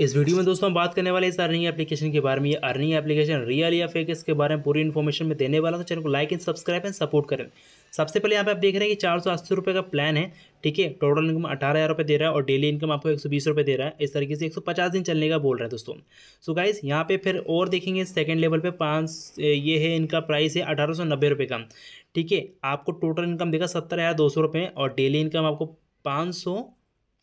इस वीडियो में दोस्तों हम बात करने वाले इस अर्निंग एप्लीकेशन के बारे में ये अर्निंग एप्लीकेशन रियल या फेक इसके बारे में पूरी इन्फॉर्मेशन में देने वाला हूँ चैनल को like and subscribe and support करें सबसे पहले यहाँ पे आप देख रहे हैं कि चार सौ अस्सी रुपये का प्लान है ठीक है टोटल इनकम अठारह हज़ार रुपये दे रहा है और डेली इनकम आपको एक सौ बीस रुपये दे रहा है इस तरीके से एक सौ पचास दिन चलने का बोल रहे हैं दोस्तों सो गाइस यहाँ पे फिर और देखेंगे सेकंड लेवल पे पाँच ये है इनका प्राइस है अठारह सौ नब्बे रुपये का ठीक है आपको टोटल इनकम देगा सत्तर हज़ार दो सौ रुपये और डेली इनकम आपको पाँच सौ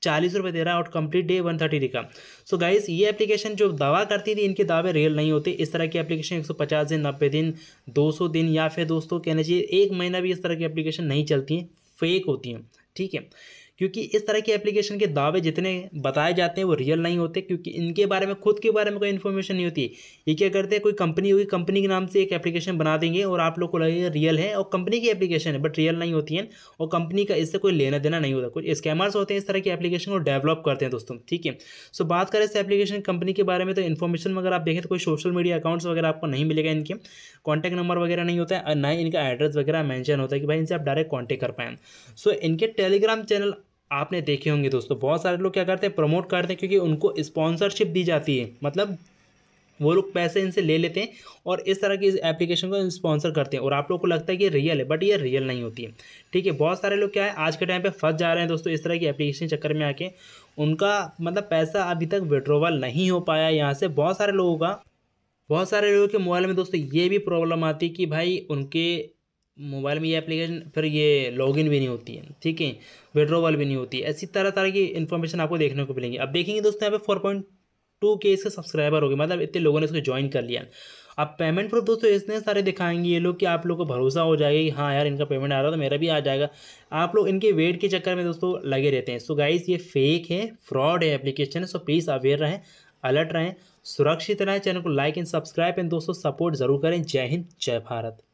चालीस रुपये दे रहा है और कंप्लीट डे वन थर्टी रिका सो गाइस ये एप्लीकेशन जो दावा करती थी इनके दावे रियल नहीं होते इस तरह की एप्लीकेशन एक सौ पचास दिन नब्बे दिन दो सौ दिन या फिर दोस्तों कहना चाहिए एक महीना भी इस तरह की एप्लीकेशन नहीं चलती हैं फेक होती हैं ठीक है क्योंकि इस तरह की एप्लीकेशन के दावे जितने बताए जाते हैं वो रियल नहीं होते क्योंकि इनके बारे में खुद के बारे में कोई इन्फॉर्मेशन नहीं होती ये क्या करते हैं कोई कंपनी होगी कंपनी के नाम से एक एप्लीकेशन बना देंगे और आप लोग को लगेगा रियल है और कंपनी की एप्लीकेशन है बट रियल नहीं होती है और कंपनी का इससे कोई लेना देना नहीं होता कुछ स्कैमर्स होते हैं इस तरह की एप्लीकेशन को डेवलप करते हैं दोस्तों ठीक है सो बात करें इस एप्लीकेशन कंपनी के बारे में तो इन्फॉर्मेशन अगर आप देखें तो कोई सोशल मीडिया अकाउंट्स वगैरह आपको नहीं मिलेगा इनके कॉन्टैक्ट नंबर वगैरह नहीं होता है ना ही इनका एड्रेस वगैरह मैंशन होता है कि भाई इनसे आप डायरेक्ट कॉन्टैक्ट कर पाएँ सो इनके टेलीग्राम चैनल आपने देखे होंगे दोस्तों बहुत सारे लोग क्या करते हैं प्रमोट करते हैं क्योंकि उनको स्पॉन्सरशिप दी जाती है मतलब वो लोग पैसे इनसे ले लेते हैं और इस तरह की इस एप्लीकेशन को स्पॉन्सर करते हैं और आप लोग को लगता है कि रियल है बट ये रियल नहीं होती है ठीक है बहुत सारे लोग क्या है आज के टाइम पे फंस जा रहे हैं दोस्तों इस तरह की एप्लीकेशन चक्कर में आके उनका मतलब पैसा अभी तक विड्रोवल नहीं हो पाया यहाँ से बहुत सारे लोगों का बहुत सारे लोगों के मोबाइल में दोस्तों ये भी प्रॉब्लम आती है कि भाई उनके मोबाइल में ये एप्लीकेशन फिर ये लॉगिन भी नहीं होती है ठीक है विड्रोवल भी नहीं होती है ऐसी तरह तरह की इन्फॉर्मेशन आपको देखने को मिलेंगी अब देखेंगे दोस्तों यहाँ पे फोर पॉइंट टू के इसके सब्सक्राइबर हो गए मतलब इतने लोगों ने इसको ज्वाइन कर लिया अब पेमेंट प्रूफ दोस्तों इतने सारे दिखाएंगे ये लोग कि आप लोग को भरोसा हो जाएगा कि हाँ यार इनका पेमेंट आ रहा है तो मेरा भी आ जाएगा आप लोग इनके वेट के चक्कर में दोस्तों लगे रहते हैं सो गाइज ये फेक है फ्रॉड है एप्लीकेशन सो प्लीज़ अवेयर रहें अलर्ट रहें सुरक्षित रहें चैनल को लाइक एंड सब्सक्राइब एंड दोस्तों सपोर्ट ज़रूर करें जय हिंद जय भारत